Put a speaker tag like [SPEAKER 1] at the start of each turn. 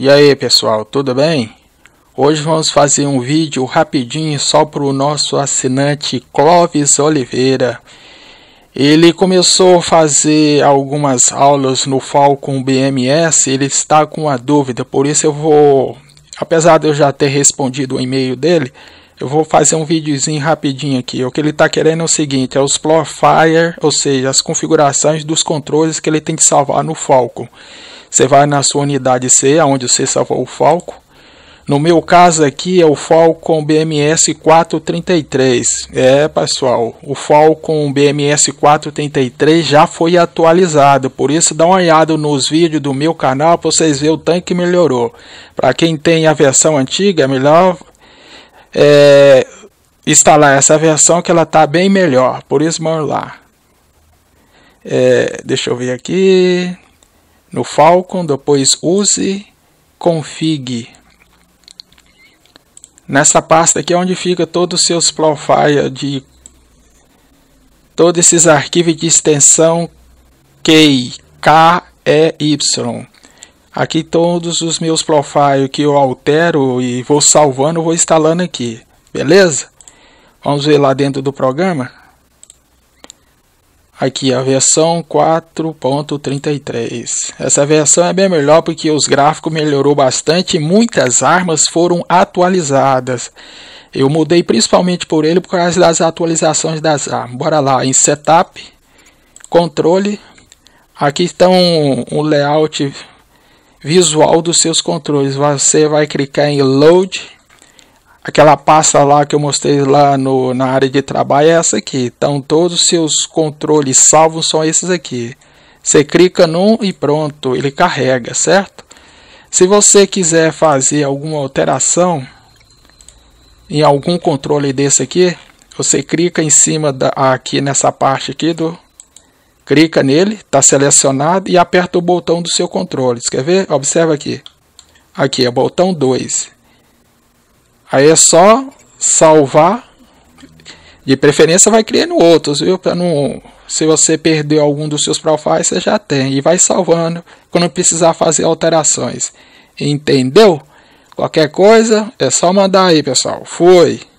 [SPEAKER 1] E aí pessoal, tudo bem? Hoje vamos fazer um vídeo rapidinho só para o nosso assinante Clóvis Oliveira. Ele começou a fazer algumas aulas no Falcon BMS, ele está com uma dúvida, por isso eu vou, apesar de eu já ter respondido o e-mail dele, eu vou fazer um videozinho rapidinho aqui. O que ele está querendo é o seguinte, é os Plofire, ou seja, as configurações dos controles que ele tem que salvar no Falcon. Você vai na sua unidade C, onde você salvou o Falco. No meu caso aqui é o Falcon BMS 433. É, pessoal, o Falcon BMS 433 já foi atualizado, por isso dá uma olhada nos vídeos do meu canal para vocês verem o tanque melhorou. Para quem tem a versão antiga, é melhor é, instalar essa versão que ela está bem melhor. Por isso, vamos lá. É, deixa eu ver aqui no Falcon, depois use config. Nessa pasta aqui é onde fica todos os seus profile de todos esses arquivos de extensão key, K E Y. Aqui todos os meus profiles que eu altero e vou salvando, vou instalando aqui. Beleza? Vamos ver lá dentro do programa. Aqui a versão 4.33. Essa versão é bem melhor porque os gráficos melhorou bastante e muitas armas foram atualizadas. Eu mudei principalmente por ele por causa das atualizações das armas. Bora lá, em setup, controle. Aqui estão um, um layout visual dos seus controles. Você vai clicar em load aquela pasta lá que eu mostrei lá no, na área de trabalho é essa aqui. Então todos os seus controles salvos são esses aqui. Você clica num e pronto, ele carrega, certo? Se você quiser fazer alguma alteração em algum controle desse aqui, você clica em cima da, aqui nessa parte aqui do clica nele, está selecionado e aperta o botão do seu controle. Quer ver? Observa aqui. Aqui é o botão 2. Aí é só salvar. De preferência vai criando outros, viu? Para não se você perdeu algum dos seus profiles, você já tem e vai salvando quando precisar fazer alterações. Entendeu? Qualquer coisa é só mandar aí, pessoal. Fui.